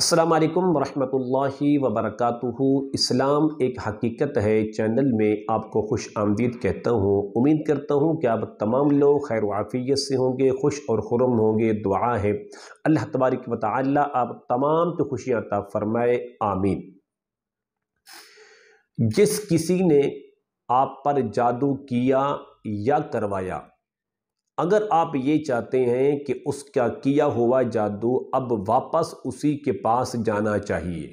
अस्सलाम वालेकुम रहमतुल्लाहि इस्लाम एक हकीकत है चैनल में आपको खुश आमदीद कहता हूँ उम्मीद करता हूँ कि आप तमाम लोग खैर वाफ़ियत से होंगे खुश और खुरम होंगे दुआ है अल्लाह तबारक वाल आप तमाम तो खुशियाँ तब फरमाए आमीन जिस किसी ने आप पर जादू किया या करवाया अगर आप ये चाहते हैं कि उसका किया हुआ जादू अब वापस उसी के पास जाना चाहिए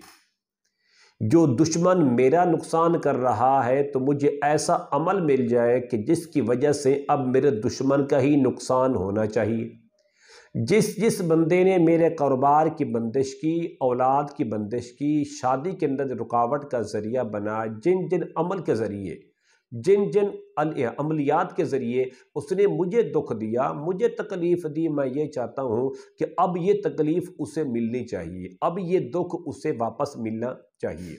जो दुश्मन मेरा नुकसान कर रहा है तो मुझे ऐसा अमल मिल जाए कि जिसकी वजह से अब मेरे दुश्मन का ही नुकसान होना चाहिए जिस जिस बंदे ने मेरे कारोबार की बंदिश की औलाद की बंदिश की शादी के अंदर रुकावट का ज़रिया बना जिन जिन अमल के ज़रिए जिन जिन अमलियात के ज़रिए उसने मुझे दुख दिया मुझे तकलीफ़ दी मैं ये चाहता हूँ कि अब ये तकलीफ़ उसे मिलनी चाहिए अब ये दुख उसे वापस मिलना चाहिए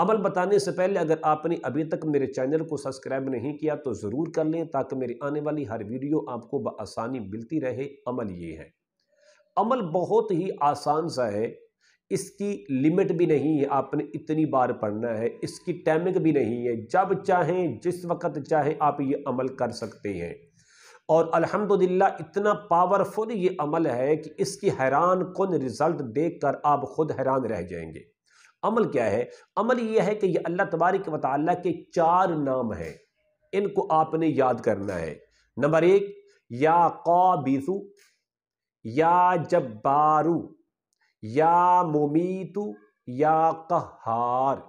अमल बताने से पहले अगर आपने अभी तक मेरे चैनल को सब्सक्राइब नहीं किया तो ज़रूर कर लें ताकि मेरी आने वाली हर वीडियो आपको बसानी मिलती रहे अमल ये है अमल बहुत ही आसान सा है इसकी लिमिट भी नहीं है आपने इतनी बार पढ़ना है इसकी टाइमिंग भी नहीं है जब चाहें जिस वक्त चाहे आप ये अमल कर सकते हैं और अल्हम्दुलिल्लाह इतना पावरफुल ये अमल है कि इसकी हैरान कन रिज़ल्ट देख कर आप ख़ुद हैरान रह जाएंगे अमल क्या है अमल ये है कि ये अल्लाह तबारक वाली के चार नाम हैं इनको आपने याद करना है नंबर एक या काबिजू या जब्बारू या मुमीतु या कहार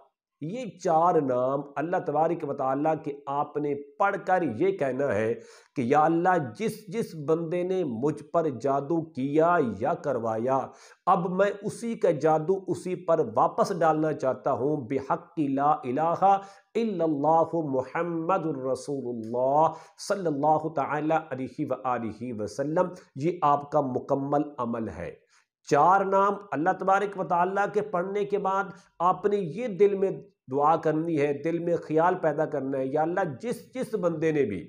ये चार नाम अल्लाह तबारिक वाली के आपने पढ़कर ये कहना है कि या अल्लाह जिस जिस बंदे ने मुझ पर जादू किया या करवाया अब मैं उसी का जादू उसी पर वापस डालना चाहता हूँ बेहक ला इलाहा मोहम्मद सल्लल्लाहु अलैहि वसल्लम ये आपका मुकम्मल अमल है चार नाम अल्लाह तबारक वाली के पढ़ने के बाद आपने ये दिल में दुआ करनी है दिल में ख्याल पैदा करना है या अल्लाह जिस जिस बंदे ने भी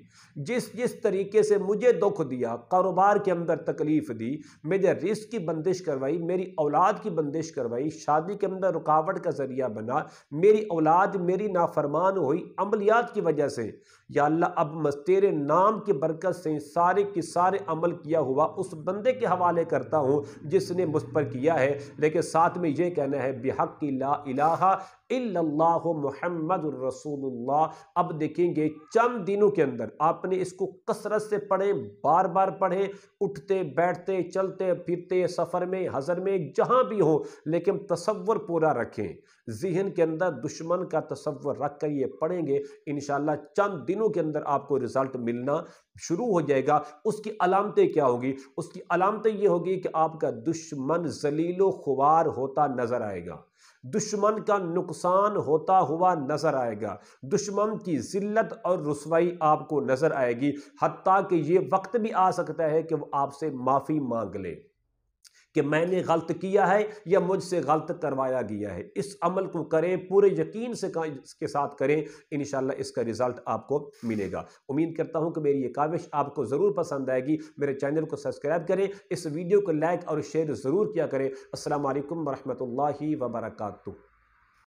जिस जिस तरीके से मुझे दुख दिया कारोबार के अंदर तकलीफ़ दी मेरे रिस्क की बंदिश करवाई मेरी औलाद की बंदिश करवाई शादी के अंदर रुकावट का ज़रिया बना मेरी औलाद मेरी नाफरमान हुई अमलियात की वजह से या अल्लाह अब तेरे नाम की बरकत से सारे के सारे अमल किया हुआ उस बंदे के हवाले करता हूँ जिसने मुझ पर किया है लेकिन साथ में ये कहना है बेहक की ला इलाहा मोहम्मद रसूलुल्लाह अब देखेंगे चंद दिनों के अंदर आपने इसको कसरत से पढ़े बार बार पढ़े उठते बैठते चलते फिरते सफ़र में हज़र में जहाँ भी हो लेकिन तस्वर पूरा रखें जहन के अंदर दुश्मन का तस्वर रख कर ये पढ़ेंगे इन चंद दिनों के अंदर आपको रिज़ल्ट मिलना शुरू हो जाएगा उसकी अलामतें क्या होगी उसकी अलामतें ये होगी कि आपका दुश्मन जलीलो खुबार होता नज़र आएगा दुश्मन का नुकसान होता हुआ नज़र आएगा दुश्मन की ज़िल्लत और रसवाई आपको नज़र आएगी हती कि ये वक्त भी आ सकता है कि वो आपसे माफ़ी मांग ले कि मैंने गलत किया है या मुझसे गलत करवाया गया है इस अमल को करें पूरे यकीन से के साथ करें इन इसका रिज़ल्ट आपको मिलेगा उम्मीद करता हूँ कि मेरी ये काविश आपको ज़रूर पसंद आएगी मेरे चैनल को सब्सक्राइब करें इस वीडियो को लाइक और शेयर ज़रूर किया करें असल वरहमल वबरकू